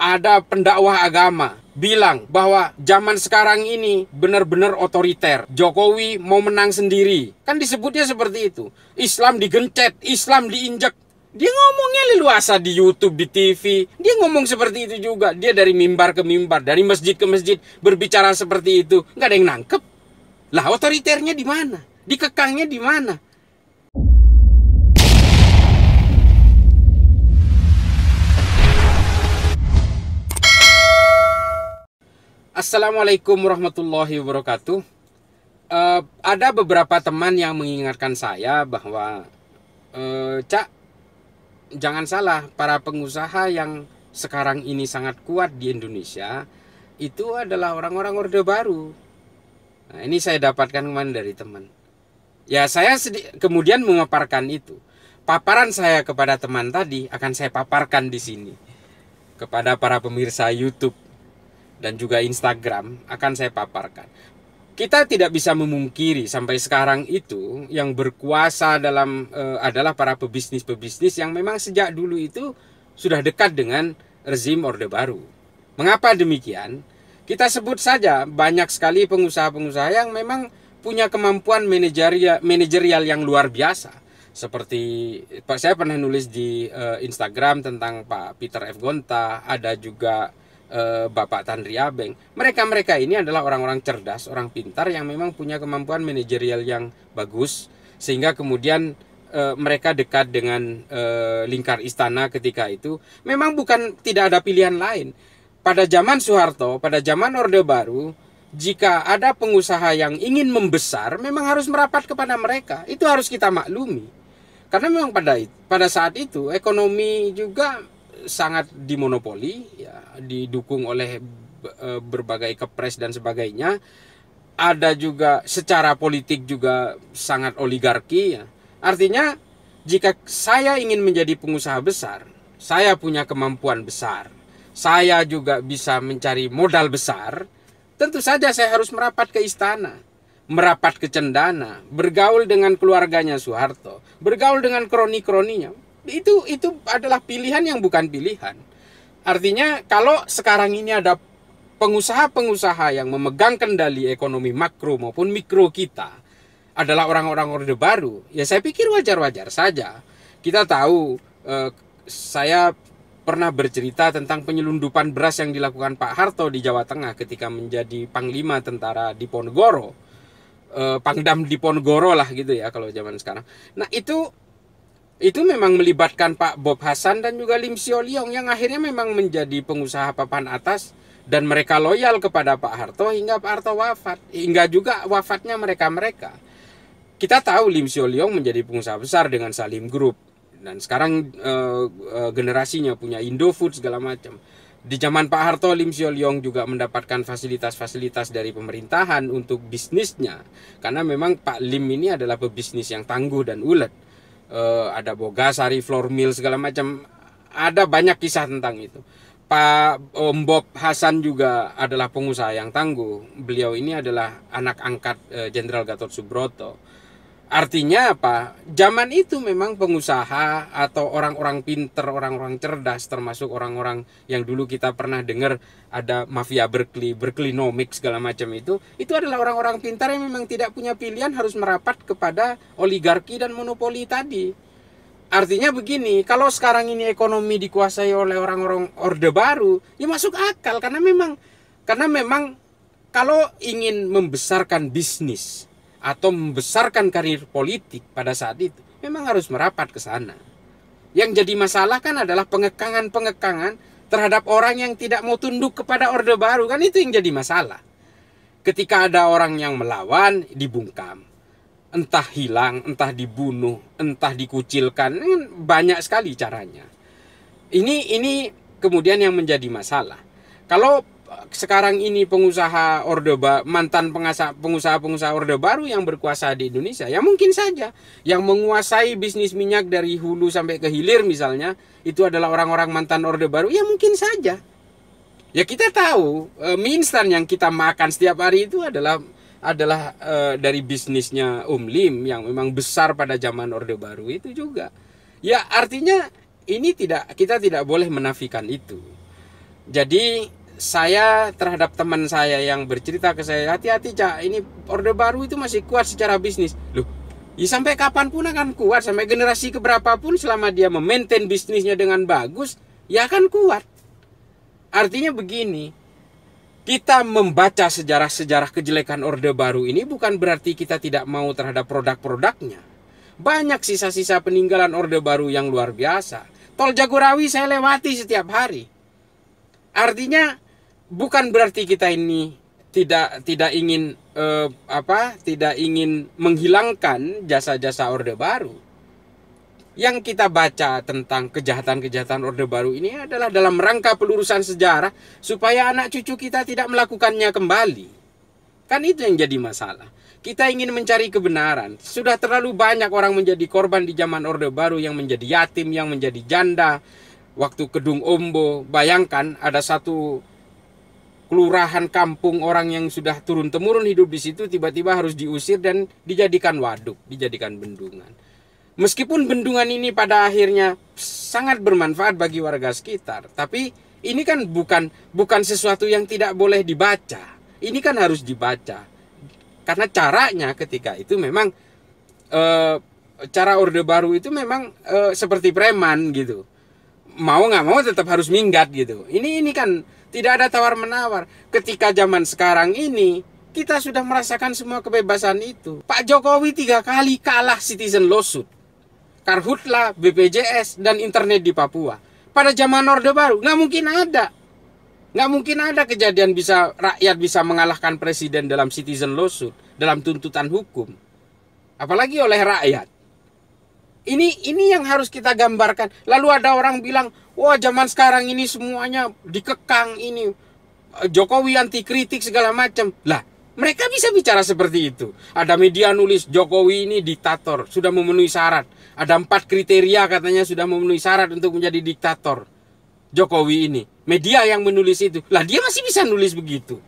ada pendakwah agama bilang bahwa zaman sekarang ini benar-benar otoriter. Jokowi mau menang sendiri. Kan disebutnya seperti itu. Islam digencet, Islam diinjak. Dia ngomongnya leluasa di YouTube, di TV. Dia ngomong seperti itu juga. Dia dari mimbar ke mimbar, dari masjid ke masjid berbicara seperti itu. Gak ada yang nangkep. Lah otoriternya di mana? Dikekangnya di mana? Assalamualaikum warahmatullahi wabarakatuh. Uh, ada beberapa teman yang mengingatkan saya bahwa uh, cak jangan salah para pengusaha yang sekarang ini sangat kuat di Indonesia itu adalah orang-orang orde baru. Nah, ini saya dapatkan kemarin dari teman. Ya saya kemudian memaparkan itu. Paparan saya kepada teman tadi akan saya paparkan di sini kepada para pemirsa YouTube dan juga Instagram akan saya paparkan. Kita tidak bisa memungkiri sampai sekarang itu yang berkuasa dalam e, adalah para pebisnis-pebisnis yang memang sejak dulu itu sudah dekat dengan rezim Orde Baru. Mengapa demikian? Kita sebut saja banyak sekali pengusaha-pengusaha yang memang punya kemampuan manajerial manajerial yang luar biasa seperti eh, Pak saya pernah nulis di e, Instagram tentang Pak Peter F Gonta, ada juga Eh, Bapak Tanri Abeng. Mereka-mereka ini adalah orang-orang cerdas, orang pintar yang memang punya kemampuan manajerial yang bagus sehingga kemudian e, mereka dekat dengan e, lingkar istana ketika itu. Memang bukan tidak ada pilihan lain. Pada zaman Soeharto, pada zaman Orde Baru, jika ada pengusaha yang ingin membesar, memang harus merapat kepada mereka. Itu harus kita maklumi. Karena memang pada pada saat itu ekonomi juga sangat dimonopoli ya didukung oleh e, berbagai kepres dan sebagainya ada juga secara politik juga sangat oligarki ya. artinya jika saya ingin menjadi pengusaha besar saya punya kemampuan besar saya juga bisa mencari modal besar tentu saja saya harus merapat ke istana merapat ke cendana bergaul dengan keluarganya Soeharto bergaul dengan kroni-kroninya itu itu adalah pilihan yang bukan pilihan. Artinya kalau sekarang ini ada pengusaha-pengusaha yang memegang kendali ekonomi makro maupun mikro kita adalah orang-orang Orde Baru, ya saya pikir wajar-wajar saja. Kita tahu eh, saya pernah bercerita tentang penyelundupan beras yang dilakukan Pak Harto di Jawa Tengah ketika menjadi panglima tentara di Ponegoro. Eh, pangdam di Ponegoro lah gitu ya kalau zaman sekarang. Nah, itu itu memang melibatkan Pak Bob Hasan dan juga Lim Sio Leong yang akhirnya memang menjadi pengusaha papan atas dan mereka loyal kepada Pak Harto hingga Pak Harto wafat hingga juga wafatnya mereka-mereka kita tahu Lim Sio Leong menjadi pengusaha besar dengan Salim Group dan sekarang e, e, generasinya punya Indofood segala macam di zaman Pak Harto Lim Sio Leong juga mendapatkan fasilitas-fasilitas dari pemerintahan untuk bisnisnya karena memang Pak Lim ini adalah pebisnis yang tangguh dan ulet uh, ada Bogasari floor mill segala macam ada banyak kisah tentang itu Pak Om Bob Hasan juga adalah pengusaha yang tangguh beliau ini adalah anak angkat eh, Jenderal uh, Gatot Subroto Artinya apa? Zaman itu memang pengusaha atau orang-orang pinter, orang-orang cerdas, termasuk orang-orang yang dulu kita pernah dengar ada mafia Berkeley, Berkeleynomics segala macam itu, itu adalah orang-orang pintar yang memang tidak punya pilihan harus merapat kepada oligarki dan monopoli tadi. Artinya begini, kalau sekarang ini ekonomi dikuasai oleh orang-orang orde baru, ya masuk akal karena memang karena memang kalau ingin membesarkan bisnis atau membesarkan karir politik pada saat itu memang harus merapat ke sana. Yang jadi masalah kan adalah pengekangan-pengekangan terhadap orang yang tidak mau tunduk kepada Orde Baru kan itu yang jadi masalah. Ketika ada orang yang melawan dibungkam, entah hilang, entah dibunuh, entah dikucilkan, kan banyak sekali caranya. Ini ini kemudian yang menjadi masalah. Kalau sekarang ini pengusaha Orde Baru, mantan pengusaha-pengusaha Orde Baru yang berkuasa di Indonesia, ya mungkin saja yang menguasai bisnis minyak dari hulu sampai ke hilir misalnya, itu adalah orang-orang mantan Orde Baru, ya mungkin saja. Ya kita tahu, e, mie instan yang kita makan setiap hari itu adalah adalah e, dari bisnisnya umlim Lim yang memang besar pada zaman Orde Baru itu juga. Ya artinya ini tidak kita tidak boleh menafikan itu. Jadi saya terhadap teman saya yang bercerita ke saya hati-hati cak ini orde baru itu masih kuat secara bisnis loh ya sampai pun akan kuat sampai generasi pun selama dia memaintain bisnisnya dengan bagus ya akan kuat artinya begini kita membaca sejarah-sejarah kejelekan orde baru ini bukan berarti kita tidak mau terhadap produk-produknya banyak sisa-sisa peninggalan orde baru yang luar biasa tol Jagorawi saya lewati setiap hari artinya bukan berarti kita ini tidak tidak ingin uh, apa tidak ingin menghilangkan jasa-jasa orde baru yang kita baca tentang kejahatan-kejahatan Orde Baru ini adalah dalam rangka pelurusan sejarah supaya anak cucu kita tidak melakukannya kembali. Kan itu yang jadi masalah. Kita ingin mencari kebenaran. Sudah terlalu banyak orang menjadi korban di zaman Orde Baru yang menjadi yatim, yang menjadi janda. Waktu Kedung Ombo, bayangkan ada satu kelurahan kampung orang yang sudah turun temurun hidup di situ tiba-tiba harus diusir dan dijadikan waduk, dijadikan bendungan. Meskipun bendungan ini pada akhirnya sangat bermanfaat bagi warga sekitar, tapi ini kan bukan bukan sesuatu yang tidak boleh dibaca. Ini kan harus dibaca. Karena caranya ketika itu memang e, cara Orde Baru itu memang e, seperti preman gitu mau nggak mau tetap harus minggat gitu ini ini kan tidak ada tawar menawar ketika zaman sekarang ini kita sudah merasakan semua kebebasan itu Pak Jokowi tiga kali kalah citizen lawsuit karhutla BPJS dan internet di Papua pada zaman Orde Baru nggak mungkin ada nggak mungkin ada kejadian bisa rakyat bisa mengalahkan presiden dalam citizen lawsuit dalam tuntutan hukum apalagi oleh rakyat ini ini yang harus kita gambarkan. Lalu ada orang bilang, "Wah, zaman sekarang ini semuanya dikekang ini. Jokowi anti kritik segala macam." Lah, mereka bisa bicara seperti itu. Ada media nulis Jokowi ini diktator, sudah memenuhi syarat. Ada empat kriteria katanya sudah memenuhi syarat untuk menjadi diktator. Jokowi ini, media yang menulis itu. Lah, dia masih bisa nulis begitu.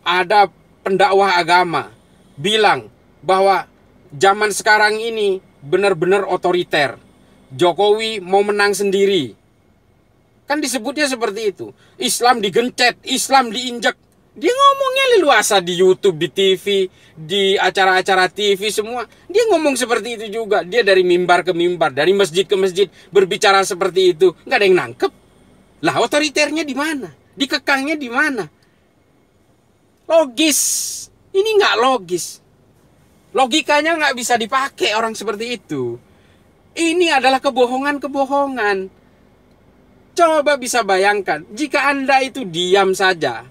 Ada pendakwah agama bilang bahwa zaman sekarang ini benar-benar otoriter. Jokowi mau menang sendiri. Kan disebutnya seperti itu. Islam digencet, Islam diinjak. Dia ngomongnya leluasa di YouTube, di TV, di acara-acara TV semua. Dia ngomong seperti itu juga. Dia dari mimbar ke mimbar, dari masjid ke masjid berbicara seperti itu. Nggak ada yang nangkep. Lah otoriternya di mana? Dikekangnya di mana? Logis. Ini nggak logis. Logikanya nggak bisa dipakai orang seperti itu. Ini adalah kebohongan-kebohongan. Coba bisa bayangkan, jika Anda itu diam saja,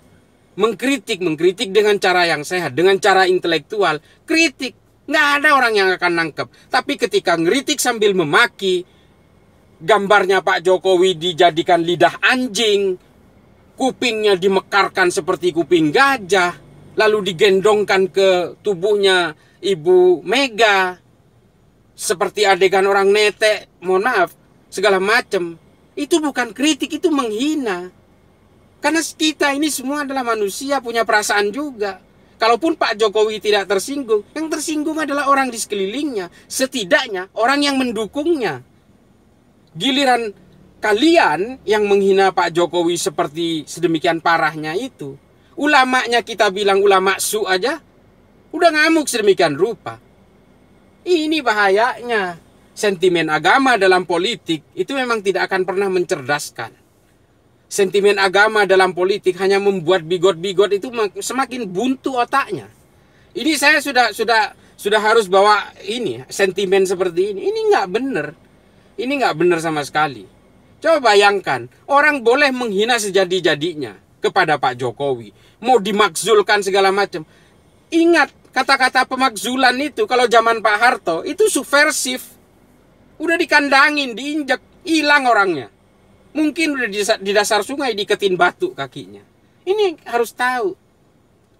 mengkritik, mengkritik dengan cara yang sehat, dengan cara intelektual, kritik, nggak ada orang yang akan nangkep. Tapi ketika ngeritik sambil memaki, gambarnya Pak Jokowi dijadikan lidah anjing, kupingnya dimekarkan seperti kuping gajah, lalu digendongkan ke tubuhnya Ibu Mega, seperti adegan orang netek, mohon maaf, segala macam. Itu bukan kritik, itu menghina. Karena kita ini semua adalah manusia, punya perasaan juga. Kalaupun Pak Jokowi tidak tersinggung, yang tersinggung adalah orang di sekelilingnya. Setidaknya orang yang mendukungnya. Giliran kalian yang menghina Pak Jokowi seperti sedemikian parahnya itu. Ulamanya kita bilang ulama su aja, Udah ngamuk sedemikian rupa. Ini bahayanya. Sentimen agama dalam politik itu memang tidak akan pernah mencerdaskan. Sentimen agama dalam politik hanya membuat bigot-bigot itu semakin buntu otaknya. Ini saya sudah sudah sudah harus bawa ini sentimen seperti ini. Ini nggak benar. Ini nggak benar sama sekali. Coba bayangkan, orang boleh menghina sejadi-jadinya kepada Pak Jokowi, mau dimakzulkan segala macam. Ingat, kata-kata pemakzulan itu kalau zaman Pak Harto itu subversif. Udah dikandangin, diinjak, hilang orangnya. Mungkin udah di dasar sungai diketin batu kakinya. Ini harus tahu.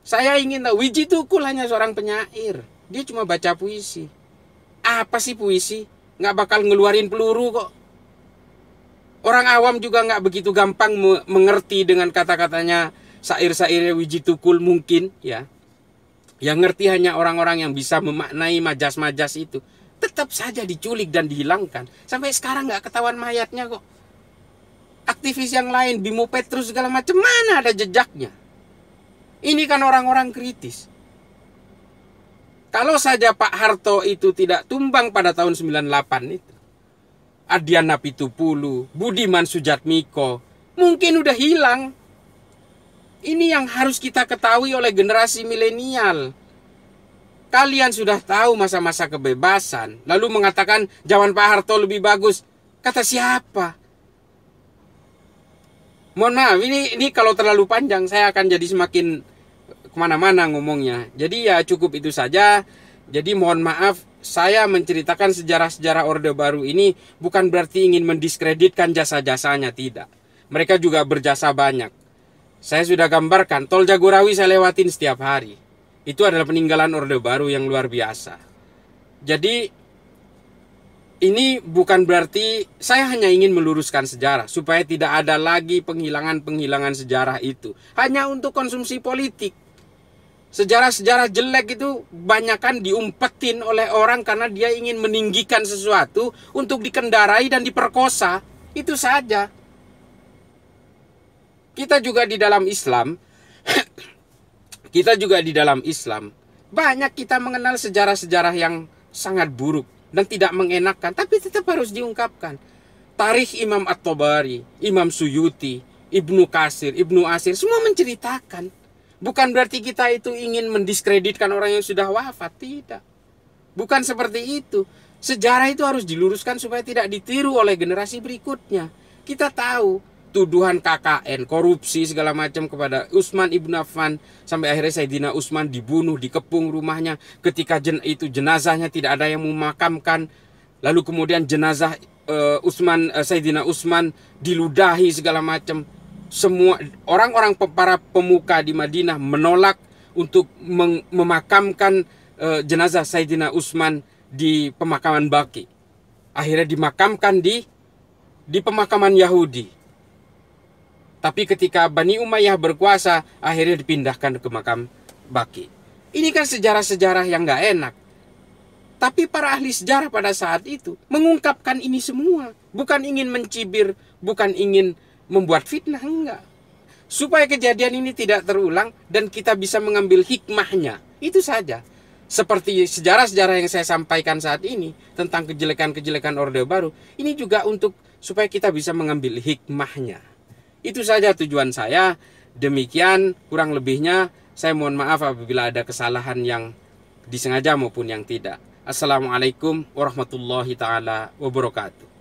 Saya ingin tahu, Wiji Tukul hanya seorang penyair. Dia cuma baca puisi. Apa sih puisi? Nggak bakal ngeluarin peluru kok. Orang awam juga nggak begitu gampang mengerti dengan kata-katanya sair-sairnya Wiji Tukul mungkin ya. Yang ngerti hanya orang-orang yang bisa memaknai majas-majas itu. Tetap saja diculik dan dihilangkan. Sampai sekarang nggak ketahuan mayatnya kok. Aktivis yang lain, Bimo Petrus segala macam, mana ada jejaknya? Ini kan orang-orang kritis. Kalau saja Pak Harto itu tidak tumbang pada tahun 98 itu. Adiana Pitupulu, Budiman Sujatmiko, mungkin udah hilang ini yang harus kita ketahui oleh generasi milenial. Kalian sudah tahu masa-masa kebebasan, lalu mengatakan zaman Pak Harto lebih bagus. Kata siapa? Mohon maaf, ini ini kalau terlalu panjang saya akan jadi semakin kemana-mana ngomongnya. Jadi ya cukup itu saja. Jadi mohon maaf, saya menceritakan sejarah-sejarah Orde Baru ini bukan berarti ingin mendiskreditkan jasa-jasanya, tidak. Mereka juga berjasa banyak. Saya sudah gambarkan, tol Jagorawi saya lewatin setiap hari. Itu adalah peninggalan Orde Baru yang luar biasa. Jadi, ini bukan berarti saya hanya ingin meluruskan sejarah supaya tidak ada lagi penghilangan-penghilangan sejarah itu. Hanya untuk konsumsi politik. Sejarah-sejarah jelek itu banyakkan diumpetin oleh orang karena dia ingin meninggikan sesuatu untuk dikendarai dan diperkosa. Itu saja. Kita juga di dalam Islam, kita juga di dalam Islam, banyak kita mengenal sejarah-sejarah yang sangat buruk dan tidak mengenakan, tapi tetap harus diungkapkan. Tarikh Imam At-Tabari, Imam Suyuti, Ibnu Kasir, Ibnu Asir, semua menceritakan. Bukan berarti kita itu ingin mendiskreditkan orang yang sudah wafat, tidak. Bukan seperti itu. Sejarah itu harus diluruskan supaya tidak ditiru oleh generasi berikutnya. Kita tahu tuduhan KKN, korupsi segala macam kepada Usman Ibn Affan sampai akhirnya Saidina Usman dibunuh, dikepung rumahnya ketika jen itu jenazahnya tidak ada yang memakamkan. Lalu kemudian jenazah uh, Usman uh, Saidina Usman diludahi segala macam. Semua orang-orang para pemuka di Madinah menolak untuk memakamkan uh, jenazah Saidina Usman di pemakaman Baki. Akhirnya dimakamkan di di pemakaman Yahudi. Tapi ketika Bani Umayyah berkuasa, akhirnya dipindahkan ke makam Baki. Ini kan sejarah-sejarah yang gak enak. Tapi para ahli sejarah pada saat itu mengungkapkan ini semua. Bukan ingin mencibir, bukan ingin membuat fitnah, enggak. Supaya kejadian ini tidak terulang dan kita bisa mengambil hikmahnya. Itu saja. Seperti sejarah-sejarah yang saya sampaikan saat ini tentang kejelekan-kejelekan Orde Baru, ini juga untuk supaya kita bisa mengambil hikmahnya. Itu saja tujuan saya. Demikian kurang lebihnya saya mohon maaf apabila ada kesalahan yang disengaja maupun yang tidak. Assalamualaikum warahmatullahi taala wabarakatuh.